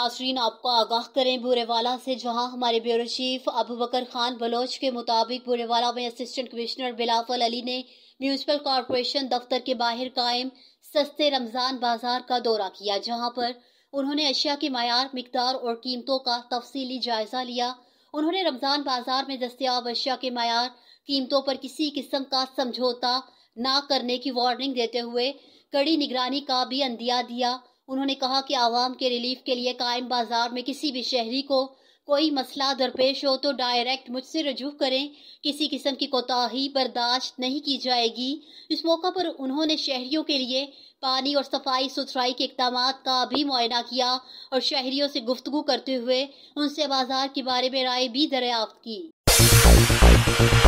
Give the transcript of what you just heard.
नाजरीन आपको आगाह करें बुरेवाला से जहां हमारे ब्यूरो चीफ अबू बकर खान बलोच के मुताबिक बुरेवाला में असिस्टेंट कमिश्नर बिलावल अली ने म्यूनसिपल कॉरपोरेशन दफ्तर के बाहर कायम सस्ते रमज़ान बाजार का दौरा किया जहां पर उन्होंने अशिया की मैार मकदार और कीमतों का तफसीली जायजा लिया उन्होंने रमज़ान बाजार में दस्तियाब अशिया के मैार कीमतों पर किसी किस्म का समझौता ना करने की वार्निंग देते हुए कड़ी निगरानी का भी अंदिया दिया उन्होंने कहा कि आवाम के रिलीफ के लिए कायम बाजार में किसी भी शहरी को कोई मसला दरपेश हो तो डायरेक्ट मुझसे रजू करें किसी किस्म की कोताही बर्दाश्त नहीं की जाएगी इस मौका पर उन्होंने शहरियों के लिए पानी और सफाई सुथराई के इकदाम का भी मुआयना किया और शहरियों से गुफ्तु करते हुए उनसे बाजार के बारे में राय भी दरियाफ्त की